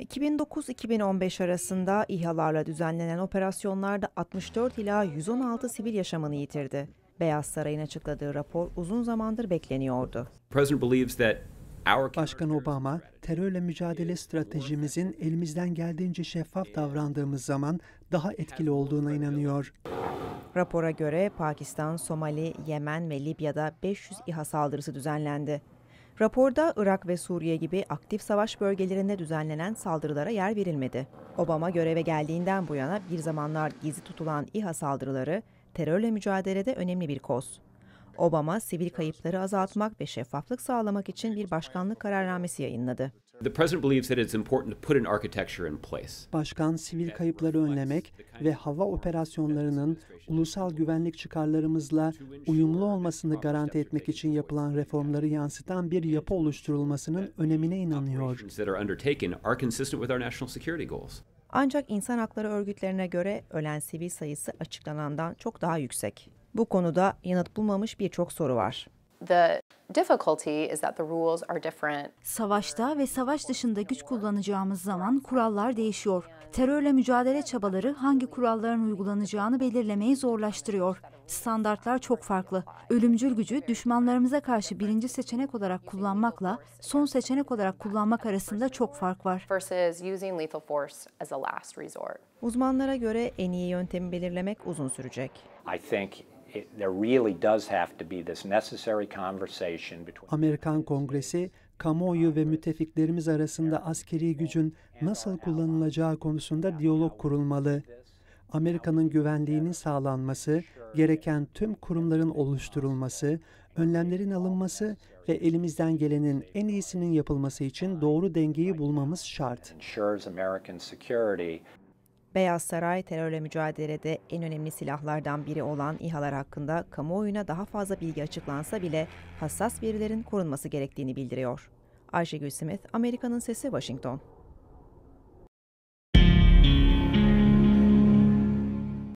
2009-2015 arasında İHA'larla düzenlenen operasyonlarda 64 ila 116 sivil yaşamını yitirdi. Beyaz Saray'ın açıkladığı rapor uzun zamandır bekleniyordu. Başkan Obama, terörle mücadele stratejimizin elimizden geldiğince şeffaf davrandığımız zaman daha etkili olduğuna inanıyor. Rapora göre Pakistan, Somali, Yemen ve Libya'da 500 İHA saldırısı düzenlendi. Raporda Irak ve Suriye gibi aktif savaş bölgelerinde düzenlenen saldırılara yer verilmedi. Obama göreve geldiğinden bu yana bir zamanlar gizli tutulan İHA saldırıları terörle mücadelede önemli bir koz. Obama sivil kayıpları azaltmak ve şeffaflık sağlamak için bir başkanlık kararnamesi yayınladı. Başkan sivil kayıpları önlemek ve hava operasyonlarının ulusal güvenlik çıkarlarımızla uyumlu olmasını garanti etmek için yapılan reformları yansıtan bir yapı oluşturulmasının önemine inanıyor. Ancak insan hakları örgütlerine göre ölen sivil sayısı açıklanandan çok daha yüksek. Bu konuda yanıt bulmamış birçok soru var. The difficulty is that the rules are different. Savaşta ve savaş dışında güç kullanacağımız zaman kurallar değişiyor. Terörle mücadele çabaları hangi kuralların uygulanacağını belirlemeyi zorlaştırıyor. Standartlar çok farklı. Ölümcül gücü düşmanlarımıza karşı birinci seçenek olarak kullanmakla son seçenek olarak kullanmak arasında çok fark var. Uzmanlara göre en iyi yöntemi belirlemek uzun sürecek. I think Amerikan Kongresi kamuoyu ve müttefiklerimiz arasında askeri gücün nasıl kullanılacağı konusunda diyalog kurulmalı. Amerika'nın güvenliğinin sağlanması, gereken tüm kurumların oluşturulması, önlemlerin alınması ve elimizden gelenin en iyisinin yapılması için doğru dengeyi bulmamız şart. Beyaz Saray terörle mücadelede en önemli silahlardan biri olan İHA'lar hakkında kamuoyuna daha fazla bilgi açıklansa bile hassas verilerin korunması gerektiğini bildiriyor. Ayşegül Smith, Amerika'nın Sesi, Washington.